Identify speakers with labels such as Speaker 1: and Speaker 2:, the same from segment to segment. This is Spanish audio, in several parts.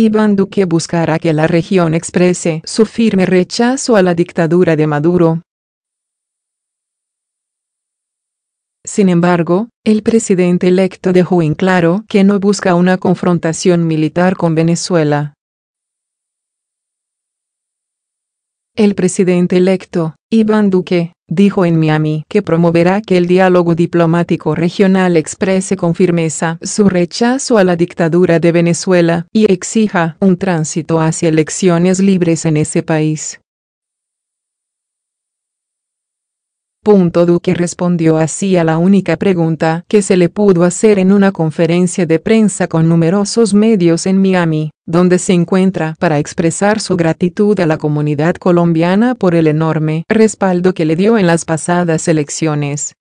Speaker 1: Iván Duque buscará que la región exprese su firme rechazo a la dictadura de Maduro. Sin embargo, el presidente electo dejó en claro que no busca una confrontación militar con Venezuela. El presidente electo, Iván Duque, dijo en Miami que promoverá que el diálogo diplomático regional exprese con firmeza su rechazo a la dictadura de Venezuela y exija un tránsito hacia elecciones libres en ese país. Punto Duque respondió así a la única pregunta que se le pudo hacer en una conferencia de prensa con numerosos medios en Miami, donde se encuentra para expresar su gratitud a la comunidad colombiana por el enorme respaldo que le dio en las pasadas elecciones.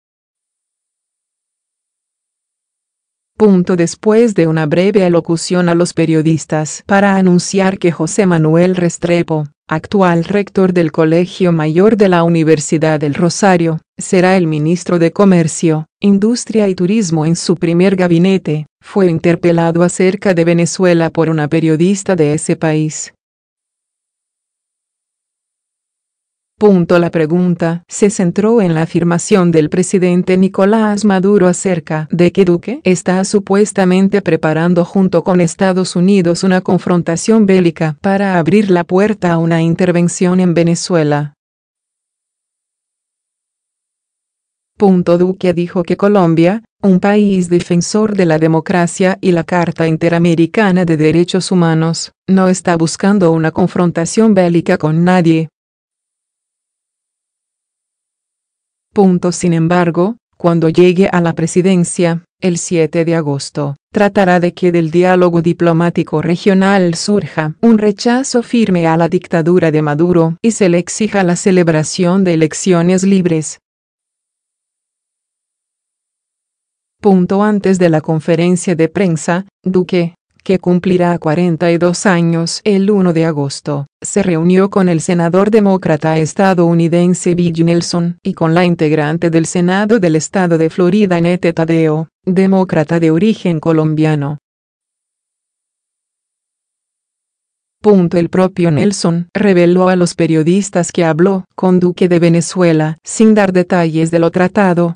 Speaker 1: Punto después de una breve alocución a los periodistas para anunciar que José Manuel Restrepo, actual rector del Colegio Mayor de la Universidad del Rosario, será el ministro de Comercio, Industria y Turismo en su primer gabinete, fue interpelado acerca de Venezuela por una periodista de ese país. Punto. La pregunta se centró en la afirmación del presidente Nicolás Maduro acerca de que Duque está supuestamente preparando junto con Estados Unidos una confrontación bélica para abrir la puerta a una intervención en Venezuela. Punto. Duque dijo que Colombia, un país defensor de la democracia y la Carta Interamericana de Derechos Humanos, no está buscando una confrontación bélica con nadie, Punto. Sin embargo, cuando llegue a la presidencia, el 7 de agosto, tratará de que del diálogo diplomático regional surja un rechazo firme a la dictadura de Maduro y se le exija la celebración de elecciones libres. Punto antes de la conferencia de prensa, Duque, que cumplirá 42 años el 1 de agosto, se reunió con el senador demócrata estadounidense Bill Nelson y con la integrante del Senado del estado de Florida Nete Tadeo, demócrata de origen colombiano. Punto el propio Nelson reveló a los periodistas que habló con Duque de Venezuela sin dar detalles de lo tratado,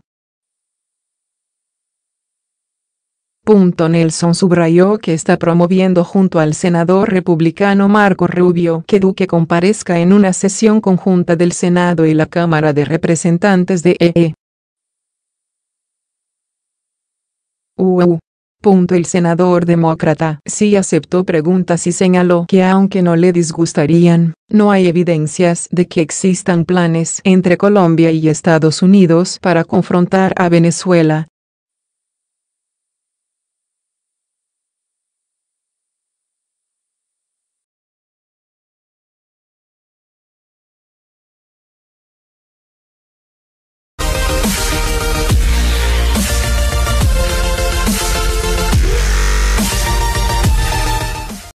Speaker 1: Nelson subrayó que está promoviendo junto al senador republicano Marco Rubio que Duque comparezca en una sesión conjunta del Senado y la Cámara de Representantes de EE. E. El senador demócrata sí aceptó preguntas y señaló que aunque no le disgustarían, no hay evidencias de que existan planes entre Colombia y Estados Unidos para confrontar a Venezuela,